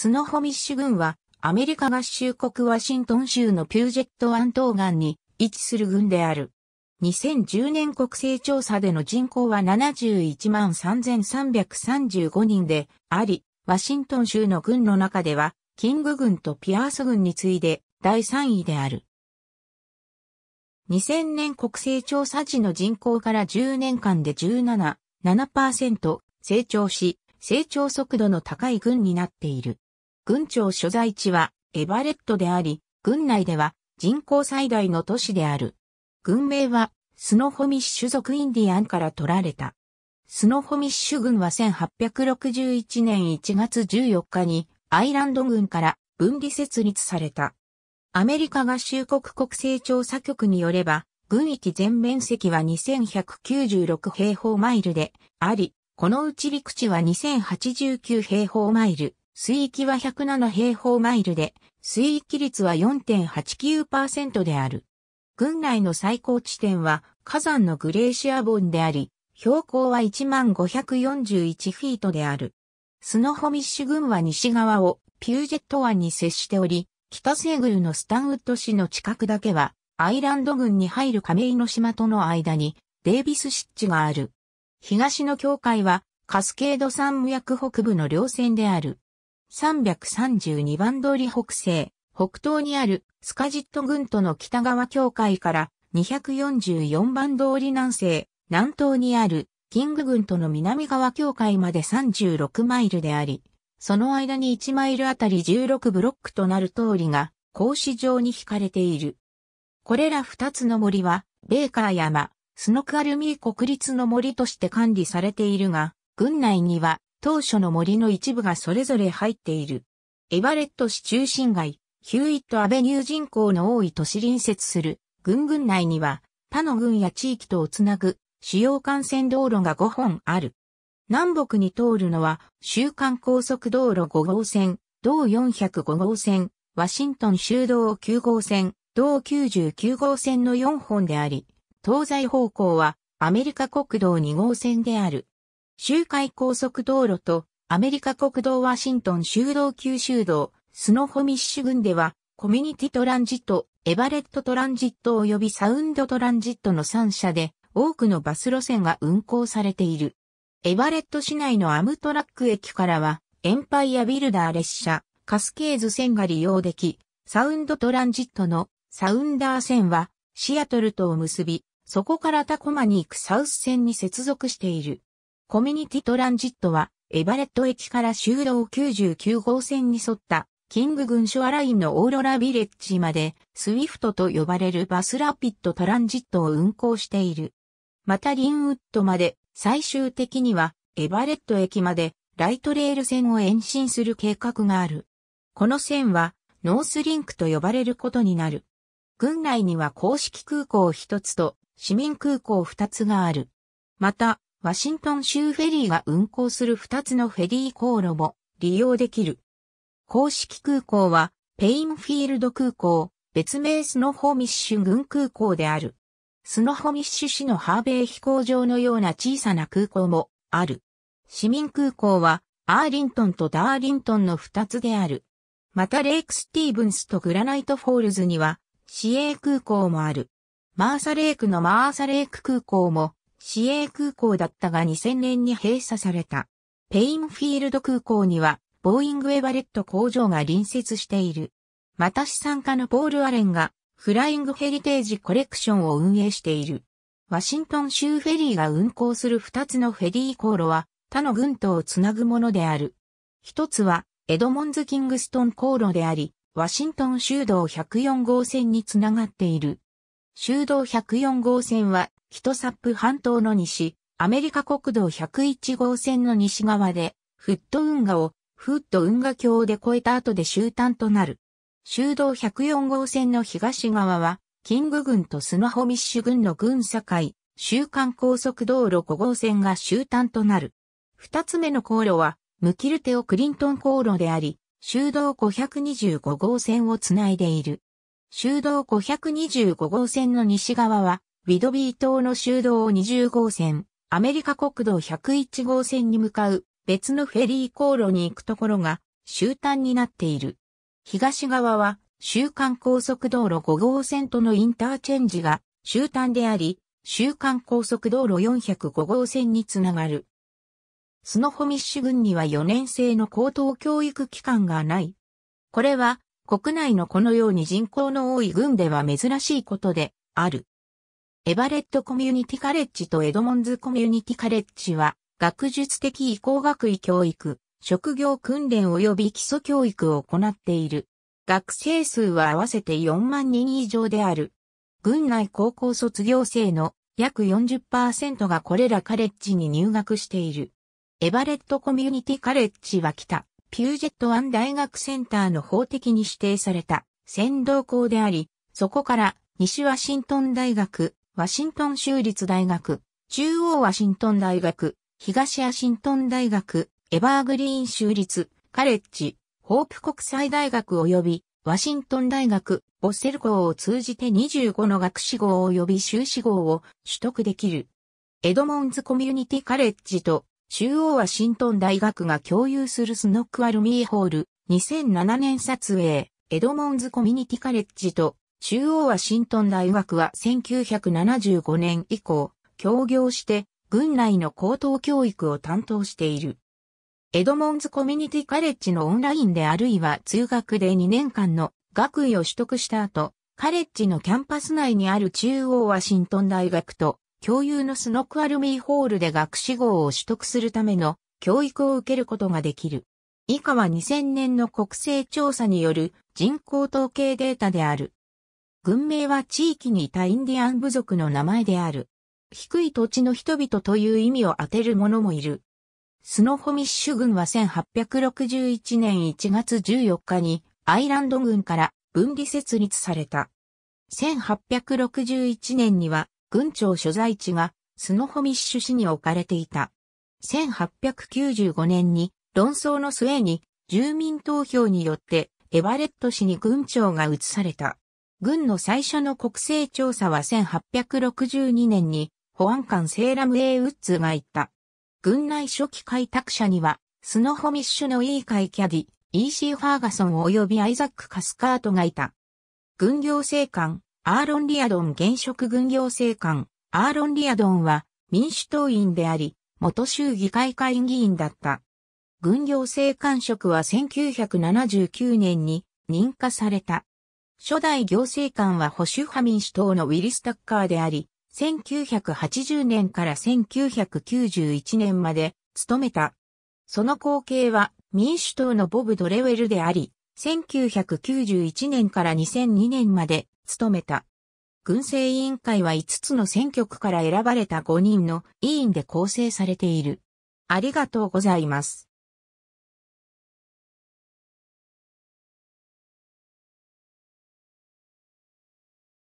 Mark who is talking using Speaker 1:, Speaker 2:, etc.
Speaker 1: スノホミッシュ郡は、アメリカ合衆国ワシントン州のピュージェット湾東岸に位置する郡である。2010年国勢調査での人口は71万3335人であり、ワシントン州の郡の中では、キング郡とピアース郡に次いで第3位である。2000年国勢調査時の人口から10年間で17、7%成長し、成長速度の高い郡になっている。軍庁所在地はエバレットであり、軍内では人口最大の都市である。軍名はスノホミッシュ族インディアンから取られた。スノホミッシュ軍は1861年1月14日にアイランド軍から分離設立された。アメリカ合衆国国勢調査局によれば、軍域全面積は2196平方マイルであり、このうち陸地は2089平方マイル、水域は107平方マイルで、水域率は4.89%である。軍内の最高地点は火山のグレーシアボンであり、標高は1541フィートである。スノホミッシュ郡は西側をピュージェット湾に接しており、北西ルのスタンウッド市の近くだけは、アイランド郡に入る亀井の島との間に、デイビス湿地がある。東の境界は、カスケード山脈北部の稜線である。332番通り北西、北東にあるスカジット群との北側境界から244番通り南西、南東にあるキング群との南側境界まで36マイルであり、その間に1マイルあたり16ブロックとなる通りが格子状に引かれている。これら2つの森は、ベーカー山、スノクアルミー国立の森として管理されているが、群内には当初の森の一部がそれぞれ入っている。エバレット市中心街、ヒューイットアベニュー人口の多い都市隣接する、軍軍内には、他の軍や地域とをつなぐ、主要幹線道路が5本ある。南北に通るのは、週間高速道路5号線、同405号線、ワシントン州道9号線、同99号線の4本であり、東西方向はアメリカ国道2号線である。周回高速道路とアメリカ国道ワシントン州道九州道、スノホミッシュ郡では、コミュニティトランジット、エバレットトランジット及びサウンドトランジットの3社で、多くのバス路線が運行されている。エバレット市内のアムトラック駅からは、エンパイアビルダー列車、カスケーズ線が利用でき、サウンドトランジットのサウンダー線はシアトルとを結び、そこからタコマに行くサウス線に接続している。コミュニティトランジットは、エバレット駅から修道99号線に沿った、キング軍所アラインのオーロラビレッジまで、スウィフトと呼ばれるバスラピッドトランジットを運行している。またリンウッドまで、最終的には、エバレット駅まで、ライトレール線を延伸する計画がある。この線は、ノースリンクと呼ばれることになる。軍内には公式空港一つと、市民空港二つがある。また、ワシントン州フェリーが運航する2つのフェリー航路も利用できる。公式空港は、ペインフィールド空港、別名スノホミッシュ軍空港である。スノホミッシュ市のハーベイ飛行場のような小さな空港もある。市民空港は、アーリントンとダーリントンの2つである。またレイクスティーブンスとグラナイトフォールズには、市営空港もある。マーサレイクのマーサレイク空港も市営空港だったが2000年に閉鎖された。ペインフィールド空港には、ボーイングエバレット工場が隣接している。また資産家のポール・アレンが、フライングヘリテージコレクションを運営している。ワシントン州フェリーが運航する2つのフェリー航路は、他の軍とをつなぐものである。一つは、エドモンズ・キングストン航路であり、ワシントン州道104号線につながっている。州道104号線はヒトサップ半島の西、アメリカ国道101号線の西側で、フット運河をフット運河橋で越えた後で終端となる。修道104号線の東側は、キング郡とスノホミッシュ郡の郡境、週間高速道路5号線が終端となる。二つ目の航路は、ムキルテオクリントン航路であり、修道525号線をつないでいる。修道525号線の西側は、ビドビー島の修道20号線、アメリカ国道101号線に向かう別のフェリー航路に行くところが終端になっている。東側は週間高速道路5号線とのインターチェンジが終端であり、週間高速道路405号線につながる。スノホミッシュ郡には4年生の高等教育機関がない。これは国内のこのように人口の多い郡では珍しいことである。エバレットコミュニティカレッジとエドモンズコミュニティカレッジは、学術的移行学位教育、職業訓練及び基礎教育を行っている。学生数は合わせて4万人以上である。軍内高校卒業生の約40%がこれらカレッジに入学している。エバレットコミュニティカレッジは北、ピュージェット湾大学センターの法的に指定された先導校であり、そこから西ワシントン大学、ワシントン州立大学、中央ワシントン大学、東アシントン大学、エバーグリーン州立、カレッジ、ホープ国際大学及び、ワシントン大学、ボッセル校を通じて25の学士号及び修士号を取得できる。エドモンズコミュニティカレッジと中央ワシントン大学が共有するスノックアルミーホール2007年撮影エドモンズコミュニティカレッジと中央ワシントン大学は1975年以降、協業して、軍内の高等教育を担当している。エドモンズコミュニティカレッジのオンラインであるいは通学で2年間の学位を取得した後、カレッジのキャンパス内にある中央ワシントン大学と共有のスノクアルミーホールで学士号を取得するための教育を受けることができる。以下は2000年の国勢調査による人口統計データである。軍名は地域にいたインディアン部族の名前である。低い土地の人々という意味を当てる者もいる。スノホミッシュ軍は1861年1月14日にアイランド軍から分離設立された。1861年には軍庁所在地がスノホミッシュ市に置かれていた。1895年に論争の末に住民投票によってエバレット市に軍庁が移された。軍の最初の国勢調査は1862年に保安官セーラム・エイ・ウッズがいった。軍内初期開拓者には、スノホミッシュのイーカイ・キャディ、イーシー・ファーガソン及びアイザック・カスカートがいた。軍行政官、アーロン・リアドン現職軍行政官、アーロン・リアドンは民主党員であり、元州議会会議員だった。軍行政官職は1979年に認可された。初代行政官は保守派民主党のウィリス・タッカーであり、1980年から1991年まで務めた。その後継は民主党のボブ・ドレウェルであり、1991年から2002年まで務めた。軍政委員会は5つの選挙区から選ばれた5人の委員で構成されている。ありがとうございます。